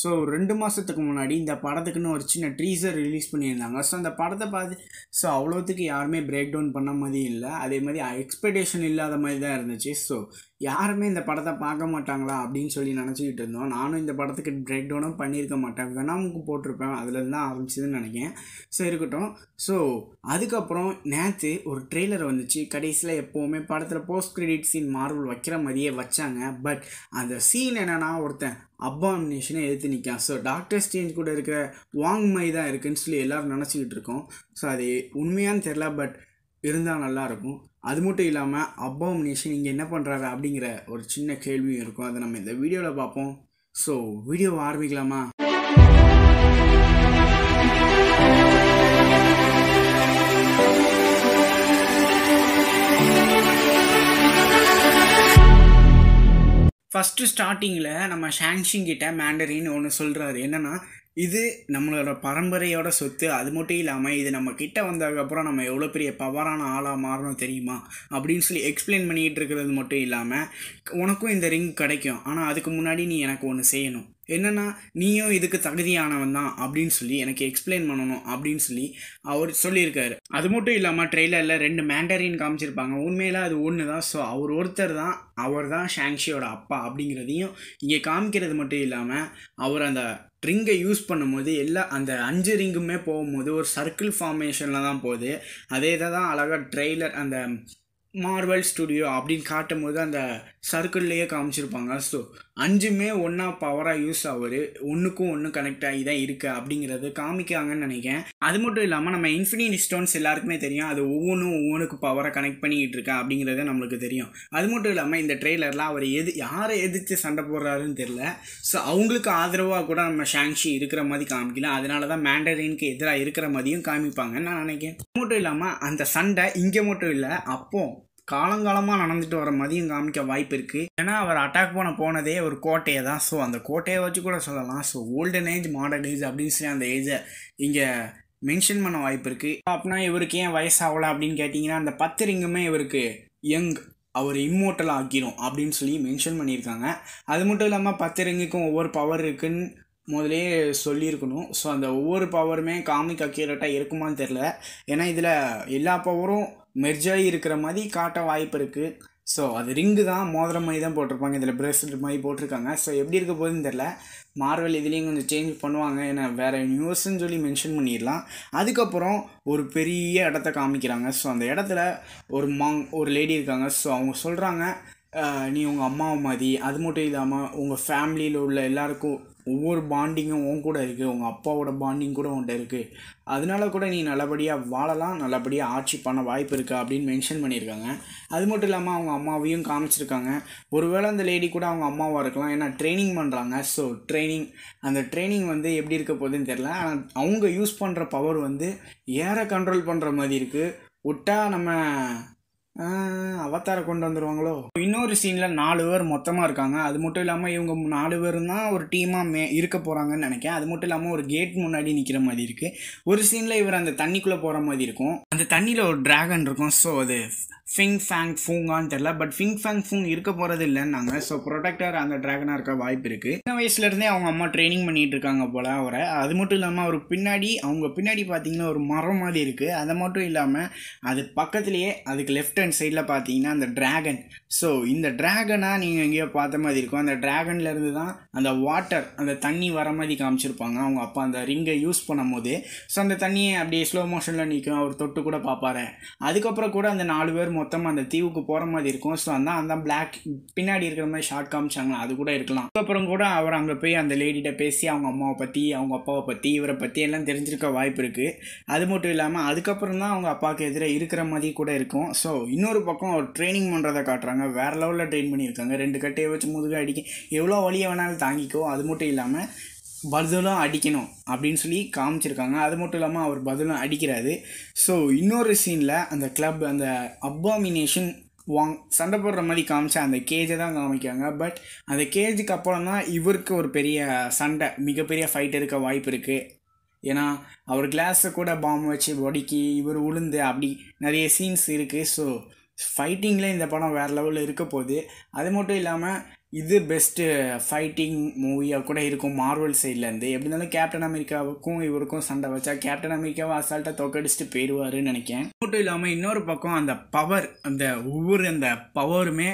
so ரெண்டு மாதத்துக்கு முன்னாடி இந்த படத்துக்குன்னு ஒரு சின்ன ட்ரீசர் ரிலீஸ் பண்ணியிருந்தாங்க ஸோ அந்த படத்தை பார்த்து ஸோ அவ்வளோத்துக்கு யாருமே பிரேக் டவுன் பண்ண மாதிரி இல்லை அதே மாதிரி எக்ஸ்பெக்டேஷன் இல்லாத மாதிரி தான் இருந்துச்சு ஸோ யாருமே இந்த படத்தை பார்க்க மாட்டாங்களா அப்படின்னு சொல்லி நினச்சிக்கிட்டு இருந்தோம் நானும் இந்த படத்துக்கு பிரேக் டவுனும் பண்ணியிருக்க மாட்டேன் வெனாமுக்கு போட்டிருப்பேன் அதில் தான் ஆரம்பிச்சதுன்னு நினைக்கிறேன் ஸோ இருக்கட்டும் ஸோ அதுக்கப்புறம் நேற்று ஒரு ட்ரெய்லர் வந்துச்சு கடைசியில் எப்போவுமே படத்தில் போஸ்ட் கிரெடிட் சீன் மார்வல் வைக்கிற மாதிரியே வச்சாங்க பட் அந்த சீன் என்னென்னா ஒருத்தன் அப்பாமினேஷனை எடுத்து நிற்கான் ஸோ டாக்டர் ஸ்டேஞ்ச் கூட இருக்கிற வாங்மை தான் இருக்குதுன்னு சொல்லி எல்லோரும் நினச்சிக்கிட்டு இருக்கோம் ஸோ அது உண்மையான்னு தெரில பட் இருந்தால் நல்லாயிருக்கும் அது மட்டும் இல்லாமல் அப்பாவும் நேஷன் இங்கே என்ன பண்ணுறாரு அப்படிங்கிற ஒரு சின்ன கேள்வியும் இருக்கும் அதை நம்ம இந்த வீடியோவில் பார்ப்போம் ஸோ வீடியோவை ஆரம்பிக்கலாமா ஃபஸ்ட்டு ஸ்டார்டிங்கில் நம்ம ஷாங்ஷிங் கிட்ட மேண்டரின்னு ஒன்று சொல்கிறாரு என்னென்னா இது நம்மளோட பரம்பரையோட சொத்து அது மட்டும் இல்லாமல் இது நம்ம கிட்ட வந்ததுக்கப்புறம் நம்ம எவ்வளோ பெரிய பவரான ஆளாக மாறணும் தெரியுமா அப்படின்னு சொல்லி எக்ஸ்பிளைன் பண்ணிகிட்டு இருக்கிறது மட்டும் இல்லாமல் உனக்கும் இந்த ரிங் கிடைக்கும் ஆனால் அதுக்கு முன்னாடி நீ எனக்கு ஒன்று செய்யணும் என்னென்னா நீயும் இதுக்கு தகுதியானவன் தான் அப்படின்னு சொல்லி எனக்கு எக்ஸ்பிளைன் பண்ணணும் அப்படின்னு சொல்லி அவர் சொல்லியிருக்காரு அது மட்டும் இல்லாமல் ட்ரெய்லரில் ரெண்டு மேண்டரின் காமிச்சிருப்பாங்க உண்மையில் அது ஒன்று தான் ஸோ அவர் ஒருத்தர் தான் அவர் தான் ஷாங்ஷியோட அப்பா அப்படிங்கிறதையும் இங்கே காமிக்கிறது மட்டும் இல்லாமல் அவர் அந்த ரிங்கை யூஸ் பண்ணும்போது எல்லா அந்த அஞ்சு ரிங்குமே போகும்போது ஒரு சர்க்கிள் ஃபார்மேஷனில் தான் போகுது அதே தான் அழகாக ட்ரெய்லர் அந்த மார்வல் ஸ்டுடியோ அப்படின்னு காட்டும் போது அந்த சர்க்கிள்லேயே காமிச்சிருப்பாங்க ஸோ அஞ்சுமே ஒன்றா பவராக யூஸ் ஆகுது ஒன்றுக்கும் ஒன்று கனெக்ட் ஆகி தான் இருக்குது அப்படிங்கிறது காமிக்காங்கன்னு நினைக்கிறேன் அது மட்டும் இல்லாமல் நம்ம இன்ஃபினிட் ஸ்டோன்ஸ் எல்லாருக்குமே தெரியும் அது ஒவ்வொன்றும் ஒவ்வொன்றுக்கு பவரை கனெக்ட் பண்ணிக்கிட்டு இருக்கா அப்படிங்கிறது நம்மளுக்கு தெரியும் அது மட்டும் இல்லாமல் இந்த ட்ரெய்லரில் அவர் எது யாரை எதிர்த்து சண்டை போடுறாருன்னு தெரில ஸோ அவங்களுக்கு ஆதரவாக கூட நம்ம ஷாங்ஷி இருக்கிற மாதிரி காமிக்கலாம் அதனால தான் மேண்டரினுக்கு எதிராக இருக்கிற மாதிரியும் காமிப்பாங்கன்னு நான் நினைக்கிறேன் அது மட்டும் இல்லாமல் அந்த சண்டை இங்கே மட்டும் இல்லை அப்போது காலங்காலமாக நடந்துட்டு வர மதியம் காமிக்க வாய்ப்பு இருக்குது ஏன்னா அவர் அட்டாக் பண்ண போனதே ஒரு கோட்டையை தான் ஸோ அந்த கோட்டையை வச்சு கூட சொல்லலாம் so olden age modern age அப்படின்னு சொல்லி அந்த ஏஜை இங்கே மென்ஷன் பண்ண வாய்ப்பு இருக்குது அப்படின்னா இவருக்கு ஏன் வயசாகலை அப்படின்னு கேட்டிங்கன்னா அந்த பத்து ரிங்குமே இவருக்கு யங் அவர் இம்மோட்டல் ஆக்கிரும் அப்படின்னு சொல்லி மென்ஷன் பண்ணியிருக்காங்க அது மட்டும் இல்லாமல் பத்து ரிங்குக்கும் ஒவ்வொரு பவர் இருக்குன்னு முதலே சொல்லியிருக்கணும் ஸோ அந்த ஒவ்வொரு பவருமே காமிக் அக்யூரேட்டாக இருக்குமான்னு தெரில ஏன்னா இதில் எல்லா பவரும் மெர்ஜாகி இருக்கிற மாதிரி காட்ட வாய்ப்பு இருக்குது ஸோ அது ரிங்கு தான் மோதிரம் மாதிரி தான் போட்டிருப்பாங்க இதில் பிரேஸ்லெட் மாதிரி போட்டிருக்காங்க ஸோ எப்படி இருக்க போகுதுன்னு தெரில மார்வல் இதுலேயும் கொஞ்சம் சேஞ்ச் பண்ணுவாங்க ஏன்னா வேறு நியூஸ்ன்னு சொல்லி மென்ஷன் பண்ணிடலாம் அதுக்கப்புறம் ஒரு பெரிய இடத்த காமிக்கிறாங்க ஸோ அந்த இடத்துல ஒரு மாங் ஒரு லேடி இருக்காங்க ஸோ அவங்க சொல்கிறாங்க நீ உங்கள் அம்மாவை மாதிரி அது மட்டும் இல்லாமல் உங்கள் ஃபேமிலியில் உள்ள எல்லாருக்கும் ஒவ்வொரு பாண்டிங்கும் உன் கூட இருக்குது உங்கள் அப்பாவோட பாண்டிங் கூட உன்கிட்ட இருக்குது அதனால கூட நீ நல்லபடியாக வாழலாம் நல்லபடியாக ஆட்சி பண்ண வாய்ப்பு இருக்கா அப்படின்னு மென்ஷன் பண்ணியிருக்காங்க அது மட்டும் இல்லாமல் அவங்க அம்மாவையும் காமிச்சிருக்காங்க ஒருவேளை அந்த லேடி கூட அவங்க அம்மாவாக இருக்கலாம் ஏன்னா ட்ரைனிங் பண்ணுறாங்க ஸோ ட்ரைனிங் அந்த ட்ரைனிங் வந்து எப்படி இருக்க போகுதுன்னு தெரில ஆனால் அவங்க யூஸ் பண்ணுற பவர் வந்து ஏற கண்ட்ரோல் பண்ணுற மாதிரி இருக்குது விட்டா நம்ம அவத்தாரை கொண்டு வந்துடுவாங்களோ இன்னொரு சீனில் நாலு பேர் மொத்தமாக இருக்காங்க அது மட்டும் இல்லாமல் இவங்க நாலு பேரும் தான் ஒரு டீமாக மே இருக்க போகிறாங்கன்னு நினைக்கிறேன் அது மட்டும் இல்லாமல் ஒரு கேட் முன்னாடி நிற்கிற மாதிரி இருக்குது ஒரு சீனில் இவர் அந்த தண்ணிக்குள்ளே போகிற மாதிரி இருக்கும் அந்த தண்ணியில் ஒரு ட்ராகன் இருக்கும் ஸோ அது ஃபிங் ஃபேங் ஃபூங்கான்னு தெரில பட் ஃபிங் ஃபேங் ஃபூங் இருக்க போகிறது இல்லைன்னாங்க ஸோ ப்ரொடக்டர் அந்த ட்ராகனாக இருக்க வாய்ப்பு இருக்குது சின்ன வயசுலேருந்தே அவங்க அம்மா ட்ரைனிங் பண்ணிகிட்டு இருக்காங்க போல் அவரை அது மட்டும் இல்லாமல் அவர் பின்னாடி அவங்க பின்னாடி பார்த்தீங்கன்னா ஒரு மரம் மாதிரி இருக்குது அது மட்டும் இல்லாமல் அது பக்கத்துலேயே அதுக்கு லெஃப்ட் லெஃப்ட் ஹேண்ட் சைடில் பார்த்தீங்கன்னா அந்த ட்ராகன் ஸோ இந்த ட்ராகனாக நீங்கள் எங்கேயோ பார்த்த மாதிரி இருக்கும் அந்த ட்ராகன்லேருந்து தான் அந்த வாட்டர் அந்த தண்ணி வர மாதிரி காமிச்சிருப்பாங்க அவங்க அப்பா அந்த ரிங்கை யூஸ் பண்ணும் போது ஸோ அந்த தண்ணியை அப்படியே ஸ்லோ மோஷனில் நிற்கும் அவர் தொட்டு கூட பார்ப்பாரு அதுக்கப்புறம் கூட அந்த நாலு பேர் மொத்தமாக அந்த தீவுக்கு போகிற மாதிரி இருக்கும் ஸோ அந்த அந்த பிளாக் பின்னாடி இருக்கிற மாதிரி ஷார்ட் காமிச்சாங்களா அது கூட இருக்கலாம் அதுக்கப்புறம் கூட அவர் அங்கே போய் அந்த லேடிகிட்ட பேசி அவங்க அம்மாவை பற்றி அவங்க அப்பாவை பற்றி இவரை பற்றி எல்லாம் தெரிஞ்சிருக்க வாய்ப்பு இருக்குது அது மட்டும் இல்லாமல் அதுக்கப்புறம் தான் அவங்க அப்பாவுக்கு எதிராக இருக்கிற மாதிரி கூட இருக்கும் ஸோ இன்னொரு பக்கம் அவர் ட்ரைனிங் பண்ணுறதை காட்டுறாங்க வேறு லெவலில் ட்ரெயின் பண்ணியிருக்காங்க ரெண்டு கட்டையை வச்சு முதுக அடிக்க எவ்வளோ வழியை வேணாலும் தாங்கிக்கோ அது மட்டும் இல்லாமல் பதிலும் அடிக்கணும் அப்படின்னு சொல்லி காமிச்சிருக்காங்க அது மட்டும் இல்லாமல் அவர் பதிலும் அடிக்கிறாரு ஸோ இன்னொரு சீனில் அந்த கிளப் அந்த அப்பாமினேஷன் வாங் சண்டை போடுற மாதிரி காமிச்ச அந்த கேஜை தான் காமிக்காங்க பட் அந்த கேஜுக்கு அப்புறம் தான் இவருக்கு ஒரு பெரிய சண்டை மிகப்பெரிய ஃபைட் இருக்க வாய்ப்பு இருக்குது ஏன்னா அவர் கிளாஸை கூட பாம்பு வச்சு ஒடுக்கி இவர் உளுந்து அப்படி நிறைய சீன்ஸ் இருக்குது ஸோ ஃபைட்டிங்கில் இந்த படம் வேறு லெவலில் இருக்க போகுது அது மட்டும் இல்லாமல் இது பெஸ்ட்டு ஃபைட்டிங் மூவியாக கூட இருக்கும் மார்வல் சைட்லேருந்து எப்படி இருந்தாலும் கேப்டன் அமெரிக்காவுக்கும் இவருக்கும் சண்டை வச்சா கேப்டன் அமெரிக்காவை அசால்ட்டாக தோக்கடிச்சுட்டு போயிடுவாருன்னு நினைக்கிறேன் மட்டும் இல்லாமல் இன்னொரு பக்கம் அந்த பவர் அந்த ஒவ்வொரு அந்த பவருமே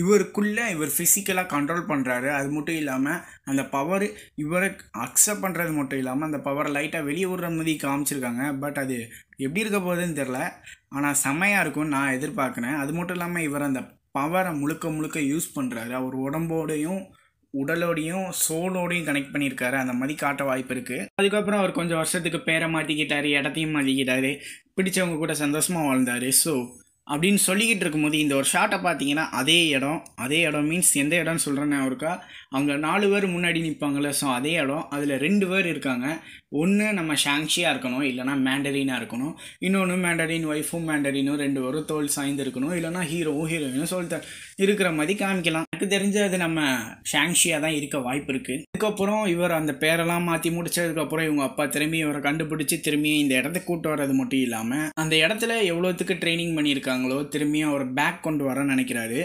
இவருக்குள்ளே இவர் ஃபிசிக்கலாக கண்ட்ரோல் பண்ணுறாரு அது மட்டும் இல்லாமல் அந்த பவர் இவரை அக்செப்ட் பண்ணுறது மட்டும் இல்லாமல் அந்த பவரை லைட்டாக வெளியே விடுற மாதிரி காமிச்சிருக்காங்க பட் அது எப்படி இருக்க போகுதுன்னு தெரில ஆனால் செம்மையாக இருக்கும்னு நான் எதிர்பார்க்குறேன் அது மட்டும் இல்லாமல் இவர் அந்த பவரை முழுக்க முழுக்க யூஸ் பண்ணுறாரு அவர் உடம்போடையும் உடலோடையும் சோலோடையும் கனெக்ட் பண்ணியிருக்காரு அந்த மாதிரி காட்ட வாய்ப்பு இருக்குது அதுக்கப்புறம் அவர் கொஞ்சம் வருஷத்துக்கு பேரை மாற்றிக்கிட்டார் இடத்தையும் மாற்றிக்கிட்டார் பிடிச்சவங்க கூட சந்தோஷமாக வாழ்ந்தார் ஸோ அப்படின்னு சொல்லிக்கிட்டு இருக்கும்போது இந்த ஒரு ஷாட்டை பார்த்தீங்கன்னா அதே இடம் அதே இடம் மீன்ஸ் எந்த இடம்னு சொல்கிறேன்னா அவருக்கா அவங்க நாலு பேர் முன்னாடி நிற்பாங்களே ஸோ அதே இடம் அதில் ரெண்டு பேர் இருக்காங்க ஒன்று நம்ம ஷாங்ஷியாக இருக்கணும் இல்லைனா மேண்டரீனாக இருக்கணும் இன்னொன்று மேண்டரீன் ஒய்ஃபும் மேண்டரீனும் ரெண்டு பேரும் தோல் சாய்ந்து இருக்கணும் இல்லைனா ஹீரோவும் ஹீரோயினும் சொல் இருக்கிற மாதிரி காமிக்கலாம் எனக்கு தெரிஞ்ச அது நம்ம ஷாங்ஷியாக தான் இருக்க வாய்ப்பு இருக்குது அதுக்கப்புறம் இவர் அந்த பேரெல்லாம் மாற்றி முடிச்சதுக்கப்புறம் இவங்க அப்பா திரும்பி இவரை கண்டுபிடிச்சி திரும்பி இந்த இடத்த கூட்டு வர்றது மட்டும் இல்லாமல் அந்த இடத்துல எவ்வளோத்துக்கு ட்ரைனிங் பண்ணியிருக்காங்களோ திரும்பியும் அவர் பேக் கொண்டு வர நினைக்கிறாரு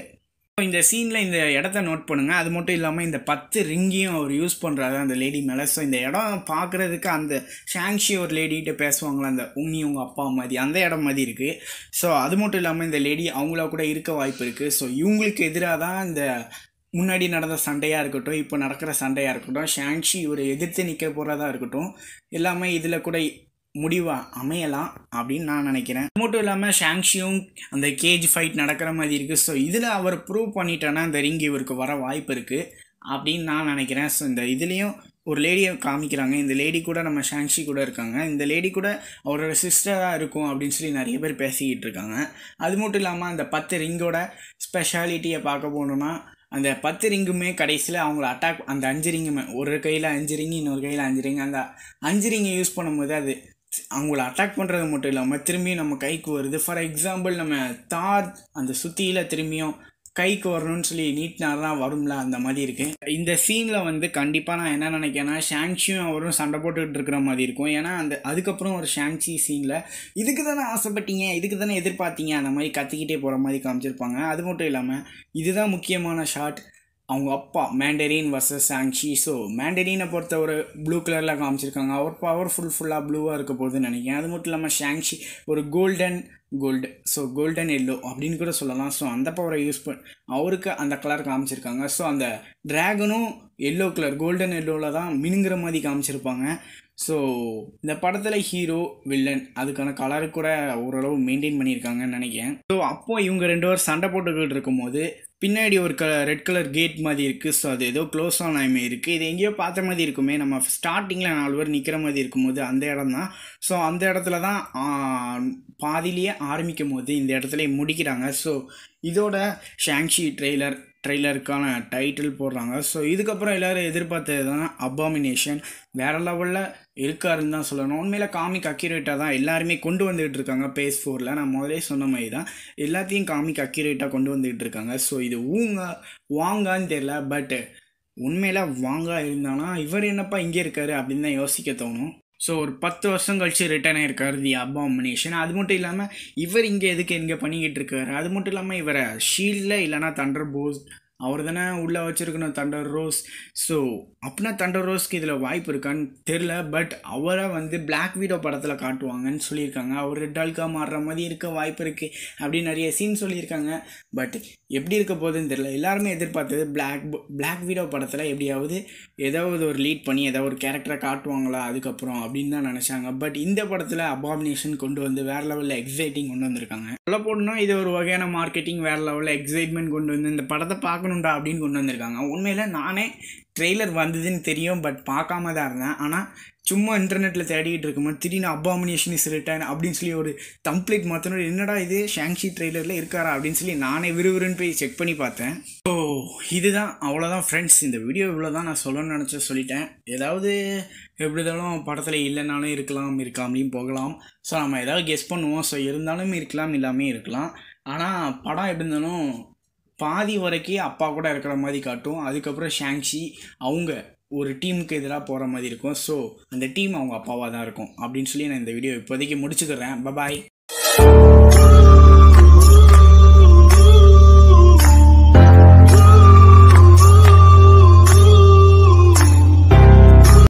இந்த சீனில் இந்த இடத்த நோட் பண்ணுங்கள் அது மட்டும் இல்லாமல் இந்த பத்து ரிங்கையும் அவர் யூஸ் பண்ணுறாரு அந்த லேடி மேலே ஸோ இந்த இடம் பார்க்குறதுக்கு அந்த ஷாங்ஷி ஒரு லேடிகிட்ட பேசுவாங்களா அந்த உங்கி உங்கள் அப்பா மாதிரி அந்த இடம் மாதிரி இருக்குது ஸோ அது மட்டும் இல்லாமல் இந்த லேடி அவங்களா கூட இருக்க வாய்ப்பு இருக்குது ஸோ இவங்களுக்கு எதிராக தான் இந்த முன்னாடி நடந்த சண்டையாக இருக்கட்டும் இப்போ நடக்கிற சண்டையாக இருக்கட்டும் ஷாங்ஷி இவர் எதிர்த்து நிற்க போகிறதா இருக்கட்டும் எல்லாமே இதில் கூட முடிவாக அமையலாம் அப்படின்னு நான் நினைக்கிறேன் அது மட்டும் இல்லாமல் ஷாங்ஷியும் அந்த கேஜ் ஃபைட் நடக்கிற மாதிரி இருக்குது ஸோ இதில் அவர் ப்ரூவ் பண்ணிட்டேன்னா இந்த ரிங் இவருக்கு வர வாய்ப்பு இருக்குது அப்படின்னு நான் நினைக்கிறேன் ஸோ இந்த இதுலேயும் ஒரு லேடியை காமிக்கிறாங்க இந்த லேடி கூட நம்ம ஷாங்ஷி கூட இருக்காங்க இந்த லேடி கூட அவரோட சிஸ்டராக இருக்கும் அப்படின்னு சொல்லி நிறைய பேர் பேசிக்கிட்டு இருக்காங்க அது மட்டும் இல்லாமல் அந்த பத்து ரிங்கோட ஸ்பெஷாலிட்டியை பார்க்க போகணுன்னா அந்த பத்து ரிங்குமே கடைசியில் அவங்கள அட்டாக் அந்த அஞ்சு ரிங்குமே ஒரு கையில் அஞ்சு ரிங்கு இன்னொரு கையில் அஞ்சு ரிங்கு அந்த அஞ்சு ரிங்கை யூஸ் பண்ணும்போது அது அவங்கள அட்டாக் பண்ணுறது மட்டும் இல்லாமல் திரும்பியும் நம்ம கைக்கு வருது ஃபார் எக்ஸாம்பிள் நம்ம தார் அந்த சுற்றியில் திரும்பியும் கைக்கு வரணும்னு சொல்லி நீட்னால தான் வரும்ல அந்த மாதிரி இருக்குது இந்த சீனில் வந்து கண்டிப்பாக நான் என்ன நினைக்கிறேன்னா ஷாங்ஷியும் அவரும் சண்டை போட்டுக்கிட்டு இருக்கிற மாதிரி இருக்கும் ஏன்னா அந்த அதுக்கப்புறம் ஒரு ஷாங்ஷி சீனில் இதுக்கு தானே ஆசைப்பட்டீங்க இதுக்கு தானே எதிர்பார்த்தீங்க அந்த மாதிரி கத்திக்கிட்டே போகிற மாதிரி காமிச்சிருப்பாங்க அது மட்டும் இல்லாமல் இதுதான் முக்கியமான ஷாட் அவங்க அப்பா மேண்டரின் வர்சஸ் சாங்ஷி ஸோ மேண்டரினை பொறுத்த ஒரு ப்ளூ கலரில் காமிச்சிருக்காங்க அவர் பவர்ஃபுல் ஃபுல்லாக ப்ளூவாக இருக்க போகுதுன்னு நினைக்கிறேன் அது மட்டும் இல்லாமல் ஷாங்ஷி ஒரு golden gold so golden yellow அப்படின்னு கூட சொல்லலாம் ஸோ அந்த பவரை யூஸ் பண்ண அவருக்கு அந்த கலர் காமிச்சிருக்காங்க ஸோ அந்த ட்ராகனும் எல்லோ கலர் கோல்டன் எல்லோவில் தான் மினுங்கிற மாதிரி காமிச்சிருப்பாங்க ஸோ இந்த படத்தில் ஹீரோ வில்லன் அதுக்கான கலர் கூட ஓரளவு மெயின்டைன் பண்ணியிருக்காங்கன்னு நினைக்கிறேன் ஸோ அப்போ இவங்க ரெண்டு பேரும் சண்டை போட்டுக்கிட்டு இருக்கும்போது பின்னாடி ஒரு க ரெட் கலர் கேட் மாதிரி இருக்குது ஸோ அது ஏதோ க்ளோஸ் ஆன் ஆயுமே இருக்குது இது எங்கேயோ பார்த்த மாதிரி இருக்குமே நம்ம ஸ்டார்டிங்கில் நாலு பேர் நிற்கிற மாதிரி இருக்கும்போது அந்த இடம் தான் ஸோ அந்த இடத்துல தான் பாதிலேயே ஆரம்பிக்கும் போது இந்த இடத்துல முடிக்கிறாங்க ஸோ இதோட ஷாங்ஷி ட்ரெய்லர் ட்ரெய்லருக்கான டைட்டில் போடுறாங்க ஸோ இதுக்கப்புறம் எல்லோரும் எதிர்பார்த்தது தான் அபாமினேஷன் வேறு லெவலில் இருக்காருன்னு தான் சொல்லணும் உண்மையில் காமிக் அக்யூரேட்டாக தான் எல்லாருமே கொண்டு வந்துகிட்டு இருக்காங்க பேஸ் ஃபோரில் நான் முதலே சொன்ன மாதிரி தான் எல்லாத்தையும் காமிக் அக்யூரேட்டாக கொண்டு வந்துகிட்டு இருக்காங்க ஸோ இது ஊங்க வாங்கான்னு தெரில பட்டு உண்மையில் வாங்க இருந்தானா இவர் என்னப்பா இங்கே இருக்கார் அப்படின்னு தான் யோசிக்க தோணும் ஸோ ஒரு பத்து வருஷம் கழித்து ரிட்டர்ன் ஆகிருக்காரு தி அபாமினேஷன் அது மட்டும் இல்லாமல் இவர் இங்கே எதுக்கு இங்கே பண்ணிக்கிட்டு இருக்காரு அது மட்டும் இல்லாமல் இவரை ஷீல்டில் இல்லைனா தண்டர் போஸ்ட் அவர் தானே உள்ளே வச்சுருக்கணும் தண்டர் ரோஸ் ஸோ அப்படின்னா தண்டர் ரோஸ்க்கு இதில் வாய்ப்பு இருக்கான்னு தெரில பட் அவரை வந்து பிளாக் வீடோ படத்தில் காட்டுவாங்கன்னு சொல்லியிருக்காங்க அவர் டல்கா மாறுற மாதிரி இருக்க வாய்ப்பு இருக்குது அப்படின்னு நிறைய சீன் சொல்லியிருக்காங்க பட் எப்படி இருக்க போகுதுன்னு தெரில எல்லாருமே எதிர்பார்த்தது பிளாக் பிளாக் வீடோ படத்தில் எப்படியாவது ஏதாவது ஒரு லீட் பண்ணி ஏதாவது ஒரு கேரக்டரை காட்டுவாங்களா அதுக்கப்புறம் அப்படின்னு தான் நினச்சாங்க பட் இந்த படத்தில் அபாமினேஷன் கொண்டு வந்து வேறு லெவலில் எக்ஸைட்டிங் கொண்டு வந்திருக்காங்க சொல்ல போடணும் இது ஒரு வகையான மார்க்கெட்டிங் வேறு லெவலில் எக்ஸைட்மெண்ட் கொண்டு வந்து இந்த படத்தை பார்க்க பார்க்கணுண்டா அப்படின்னு கொண்டு வந்திருக்காங்க உண்மையில் நானே ட்ரெய்லர் வந்ததுன்னு தெரியும் பட் பார்க்காம தான் இருந்தேன் ஆனால் சும்மா இன்டர்நெட்டில் தேடிக்கிட்டு இருக்கும்போது திடீர்னு அபாமினேஷன் இஸ் ரிட்டர்ன் அப்படின்னு சொல்லி ஒரு தம்ப்ளேட் மாற்றணும் என்னடா இது ஷாங்ஷி ட்ரெய்லரில் இருக்காரா அப்படின்னு சொல்லி நானே விறுவிறுன்னு போய் செக் பண்ணி பார்த்தேன் ஸோ இதுதான் அவ்வளோதான் ஃப்ரெண்ட்ஸ் இந்த வீடியோ இவ்வளோ தான் நான் சொல்லணும்னு நினச்ச சொல்லிட்டேன் ஏதாவது எப்படி இருந்தாலும் படத்தில் இல்லைனாலும் இருக்கலாம் இருக்காமலையும் போகலாம் ஸோ நம்ம ஏதாவது கெஸ்ட் பண்ணுவோம் ஸோ இருந்தாலும் இருக்கலாம் இல்லாமல் இருக்கலாம் ஆனால் படம் எப்படி இருந்தாலும் பாதி வரைக்கே அப்பா கூட இருக்கிற மாதிரி காட்டும் அதுக்கப்புறம் ஷாங்ஷி அவங்க ஒரு டீமுக்கு எதிராக போகிற மாதிரி இருக்கும் ஸோ அந்த டீம் அவங்க அப்பாவாக தான் இருக்கும் அப்படின்னு சொல்லி நான் இந்த வீடியோ இப்போதைக்கு முடிச்சுக்கிறேன் பபாய்